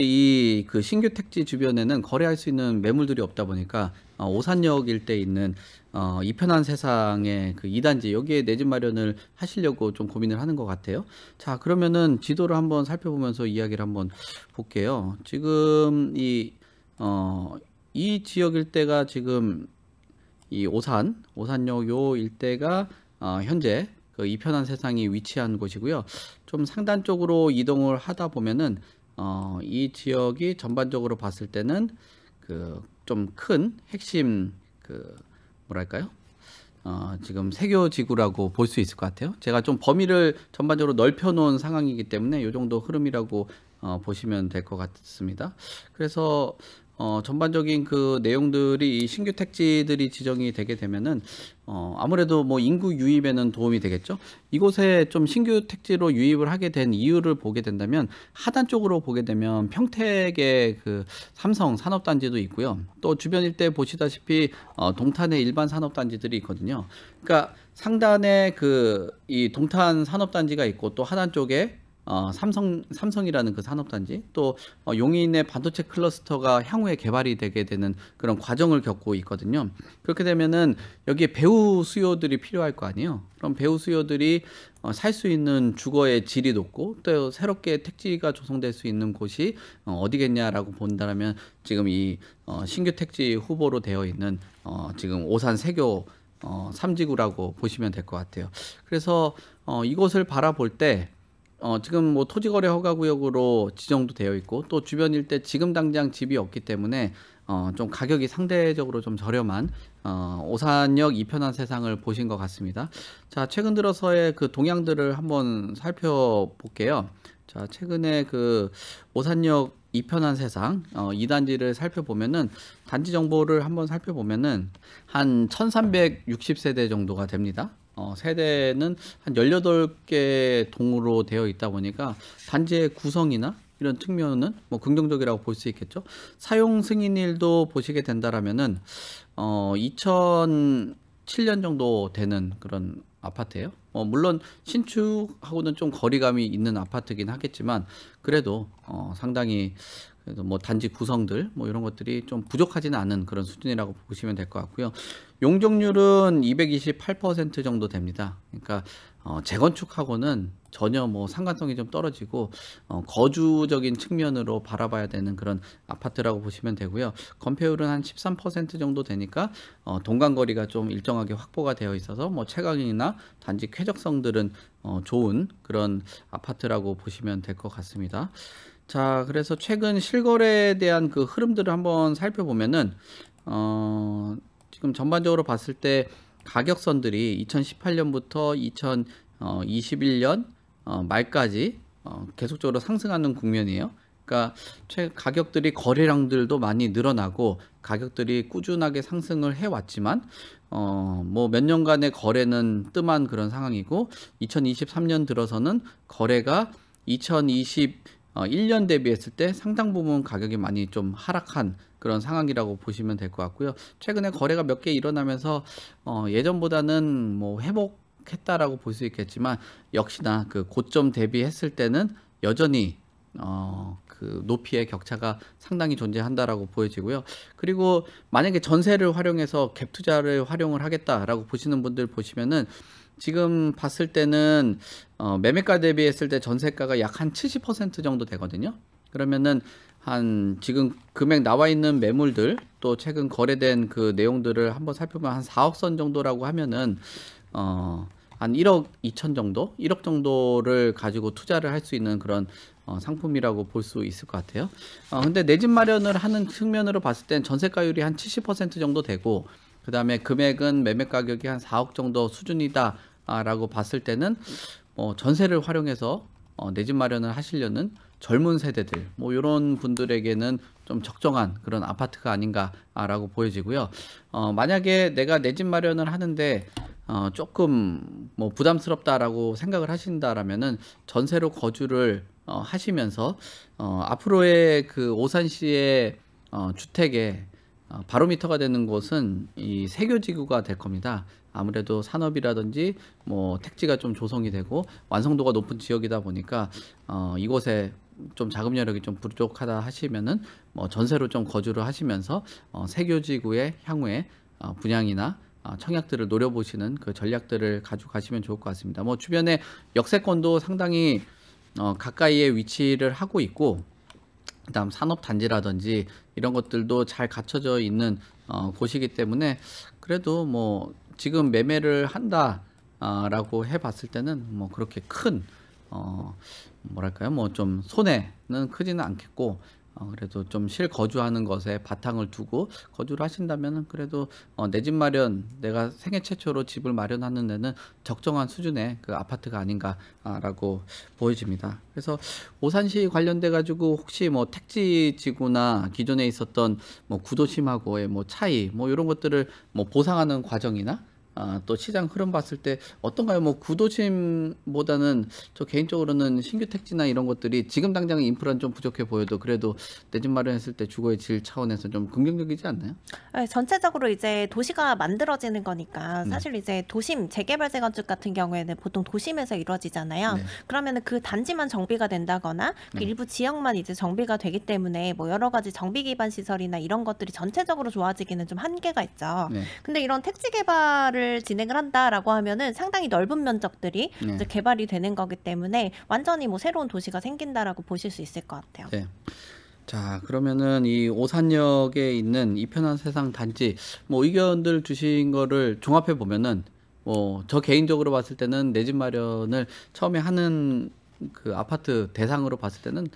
이 그 신규 택지 주변에는 거래할 수 있는 매물들이 없다 보니까 어, 오산역 일대 에 있는 어, 이 편한 세상의 그 2단지 여기에 내 집 마련을 하시려고 좀 고민을 하는 것 같아요. 자 그러면은 지도를 한번 살펴보면서 이야기를 한번 볼게요. 지금 이 어, 이 지역 일대가 지금 이 오산 오산역 요 일대가 어, 현재 그이 편한 세상이 위치한 곳이고요. 좀 상단 쪽으로 이동을 하다 보면은 어, 이 지역이 전반적으로 봤을 때는 그 좀 큰 핵심 그 뭐랄까요? 어, 지금 세교 지구라고 볼 수 있을 것 같아요. 제가 좀 범위를 전반적으로 넓혀 놓은 상황이기 때문에 이 정도 흐름이라고 어, 보시면 될 것 같습니다. 그래서 어, 전반적인 그 내용들이 신규 택지들이 지정이 되게 되면은 어, 아무래도 뭐 인구 유입에는 도움이 되겠죠. 이곳에 좀 신규 택지로 유입을 하게 된 이유를 보게 된다면 하단 쪽으로 보게 되면 평택의 그 삼성 산업단지도 있고요. 또 주변 일대 보시다시피 어, 동탄의 일반 산업단지들이 있거든요. 그러니까 상단에 그 이 동탄 산업단지가 있고 또 하단 쪽에 어, 삼성 삼성이라는 그 산업단지 또 어, 용인의 반도체 클러스터가 향후에 개발이 되게 되는 그런 과정을 겪고 있거든요. 그렇게 되면은 여기에 배우 수요들이 필요할 거 아니에요. 그럼 배우 수요들이 어, 살 수 있는 주거의 질이 높고 또 새롭게 택지가 조성될 수 있는 곳이 어, 디겠냐라고 본다면 지금 이 어, 신규 택지 후보로 되어 있는 어, 지금 오산 세교 어, 삼지구라고 보시면 될 것 같아요. 그래서 어, 이곳을 바라볼 때 어, 지금 뭐 토지거래 허가구역으로 지정도 되어 있고 또 주변 일대 지금 당장 집이 없기 때문에 어, 좀 가격이 상대적으로 좀 저렴한 어, 오산역 이편한 세상을 보신 것 같습니다. 자 최근 들어서의 그 동향들을 한번 살펴볼게요. 자 최근에 그 오산역 이편한 세상 어, 2단지를 살펴보면은 단지 정보를 한번 살펴보면은 한 1360세대 정도가 됩니다. 어, 세대는 한 18개 동으로 되어 있다 보니까 단지의 구성이나 이런 측면은 뭐 긍정적이라고 볼 수 있겠죠. 사용 승인일도 보시게 된다라면은 어 2007년 정도 되는 그런 아파트예요. 어 물론 신축하고는 좀 거리감이 있는 아파트긴 하겠지만 그래도 어 상당히 그래서 뭐 단지 구성들 뭐 이런 것들이 좀 부족하지는 않은 그런 수준이라고 보시면 될 것 같고요. 용적률은 228% 정도 됩니다. 그러니까 어 재건축하고는 전혀 뭐 상관성이 좀 떨어지고 어 거주적인 측면으로 바라봐야 되는 그런 아파트라고 보시면 되고요. 건폐율은 한 13% 정도 되니까 어 동간거리가 좀 일정하게 확보가 되어 있어서 뭐 채광이나 단지 쾌적성들은 어, 좋은 그런 아파트라고 보시면 될 것 같습니다. 자, 그래서 최근 실거래에 대한 그 흐름들을 한번 살펴보면은 어, 지금 전반적으로 봤을 때 가격선들이 2018년부터 2021년 어, 말까지 어, 계속적으로 상승하는 국면이에요. 그러니까 최 가격들이 거래량들도 많이 늘어나고 가격들이 꾸준하게 상승을 해왔지만 어뭐 몇 년간의 거래는 뜸한 그런 상황이고 2023년 들어서는 거래가 2020 1년 어, 대비했을 때 상당 부분 가격이 많이 좀 하락한 그런 상황이라고 보시면 될 것 같고요. 최근에 거래가 몇 개 일어나면서 어, 예전보다는 뭐 회복했다라고 볼 수 있겠지만 역시나 그 고점 대비했을 때는 여전히 어, 그 높이의 격차가 상당히 존재한다라고 보여지고요. 그리고 만약에 전세를 활용해서 갭 투자를 활용을 하겠다라고 보시는 분들 보시면은 지금 봤을 때는 어, 매매가 대비했을 때 전세가가 약 한 70% 정도 되거든요. 그러면은 한 지금 금액 나와 있는 매물들 또 최근 거래된 그 내용들을 한번 살펴보면 한 4억 선 정도라고 하면은 어, 한 1억 2천 정도, 1억 정도를 가지고 투자를 할 수 있는 그런 어, 상품이라고 볼 수 있을 것 같아요. 어, 근데 내 집 마련을 하는 측면으로 봤을 땐 전세가율이 한 70% 정도 되고 그 다음에 금액은 매매 가격이 한 4억 정도 수준이다 아, 라고 봤을 때는 뭐 전세를 활용해서 어, 내 집 마련을 하시려는 젊은 세대들 뭐 이런 분들에게는 좀 적정한 그런 아파트가 아닌가라고 아, 보여지고요. 어, 만약에 내가 내 집 마련을 하는데 어, 조금 뭐 부담스럽다라고 생각을 하신다라면은 전세로 거주를 어, 하시면서 어, 앞으로의 그 오산시의 어, 주택에 어, 바로미터가 되는 곳은 이 세교지구가 될 겁니다. 아무래도 산업이라든지 뭐 택지가 좀 조성이 되고 완성도가 높은 지역이다 보니까 어, 이곳에 좀 자금 여력이 좀 부족하다 하시면은 뭐 전세로 좀 거주를 하시면서 어, 세교지구의 향후에 어, 분양이나 어, 청약들을 노려보시는 그 전략들을 가져 가시면 좋을 것 같습니다. 뭐 주변에 역세권도 상당히 어, 가까이에 위치를 하고 있고 그다음 산업 단지라든지 이런 것들도 잘 갖춰져 있는 어, 곳이기 때문에 그래도 뭐 지금 매매를 한다라고 해봤을 때는 뭐 그렇게 큰 어, 뭐랄까요 뭐 좀 손해는 크지는 않겠고 어, 그래도 좀 실거주하는 것에 바탕을 두고 거주를 하신다면 그래도 어, 내 집 마련 내가 생애 최초로 집을 마련하는 데는 적정한 수준의 그 아파트가 아닌가라고 보여집니다. 그래서 오산시 관련돼 가지고 혹시 뭐 택지 지구나 기존에 있었던 뭐 구도심하고의 뭐 차이 뭐 이런 것들을 뭐 보상하는 과정이나 아, 또 시장 흐름 봤을 때 어떤가요? 뭐 구도심보다는 저 개인적으로는 신규 택지나 이런 것들이 지금 당장 인프라는 좀 부족해 보여도 그래도 내 집 마련했을 때 주거의 질 차원에서 좀 긍정적이지 않나요? 네, 전체적으로 이제 도시가 만들어지는 거니까 네. 사실 네. 이제 도심 재개발 재건축 같은 경우에는 보통 도심에서 이루어지잖아요. 네. 그러면은 그 단지만 정비가 된다거나 그 네. 일부 지역만 이제 정비가 되기 때문에 뭐 여러 가지 정비 기반 시설이나 이런 것들이 전체적으로 좋아지기는 좀 한계가 있죠. 네. 근데 이런 택지 개발을 사업을 진행을 한다라고 하면은 상당히 넓은 면적들이 네. 이제 개발이 되는 거기 때문에 완전히 뭐 새로운 도시가 생긴다라고 보실 수 있을 것 같아요. 네. 자 그러면은 이 오산역에 있는 이편한 세상 단지 뭐 의견들 주신 거를 종합해 보면은 뭐 저 개인적으로 봤을 때는 내 집 마련을 처음에 하는 그 아파트 대상으로 봤을 때는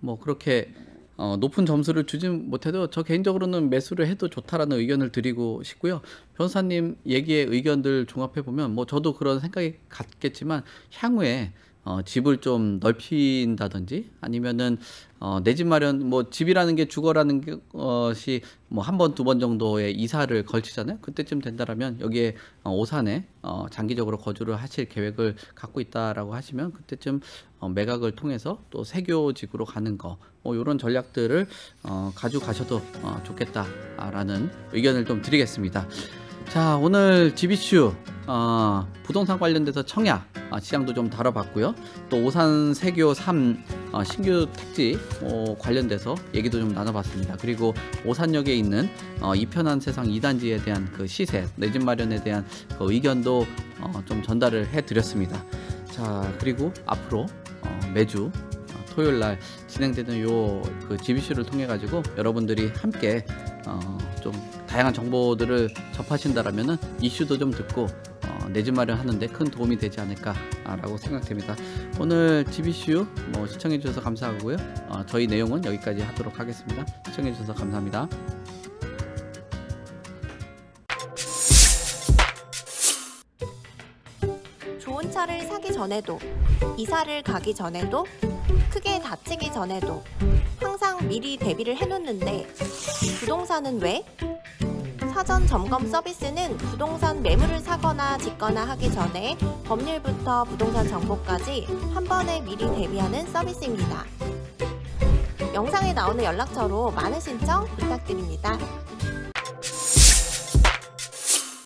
뭐 그렇게 어, 높은 점수를 주지 못해도 저 개인적으로는 매수를 해도 좋다라는 의견을 드리고 싶고요. 변호사님 얘기의 의견들 종합해 보면 뭐 저도 그런 생각이 같겠지만 향후에 어, 집을 좀 넓힌다든지 아니면은 어, 내 집 마련 뭐 집이라는 게 주거라는 것이 뭐 한 번 두 번 정도의 이사를 걸치잖아요. 그때쯤 된다라면 여기에 어, 오산에 어, 장기적으로 거주를 하실 계획을 갖고 있다라고 하시면 그때쯤 어, 매각을 통해서 또 세교직으로 가는 거뭐 이런 전략들을 어, 가져가셔도 어, 좋겠다라는 의견을 좀 드리겠습니다. 자 오늘 지비슈 어, 부동산 관련돼서 청약 아, 시장도 좀 다뤄봤고요 또 오산 세교 3 어, 신규 택지 어, 관련돼서 얘기도 좀 나눠봤습니다 그리고 오산역에 있는 어, 이편한 세상 2단지에 대한 그 시세 내 집 마련에 대한 그 의견도 어, 좀 전달을 해드렸습니다 자 그리고 앞으로 어, 매주 어, 토요일 날 진행되는 요그 지비슈를 통해 가지고 여러분들이 함께 어, 좀 다양한 정보들을 접하신다라면 이슈도 좀 듣고 어, 내집 마련하는데 큰 도움이 되지 않을까라고 생각됩니다. 오늘 t b c u 뭐 시청해 주셔서 감사하고요. 어, 저희 내용은 여기까지 하도록 하겠습니다. 시청해 주셔서 감사합니다. 좋은 차를 사기 전에도 이사를 가기 전에도 크게 다치기 전에도 항상 미리 대비를 해놓는데 부동산은 왜? 사전 점검 서비스는 부동산 매물을 사거나 짓거나 하기 전에 법률부터 부동산 정보까지 한 번에 미리 대비하는 서비스입니다. 영상에 나오는 연락처로 많은 신청 부탁드립니다.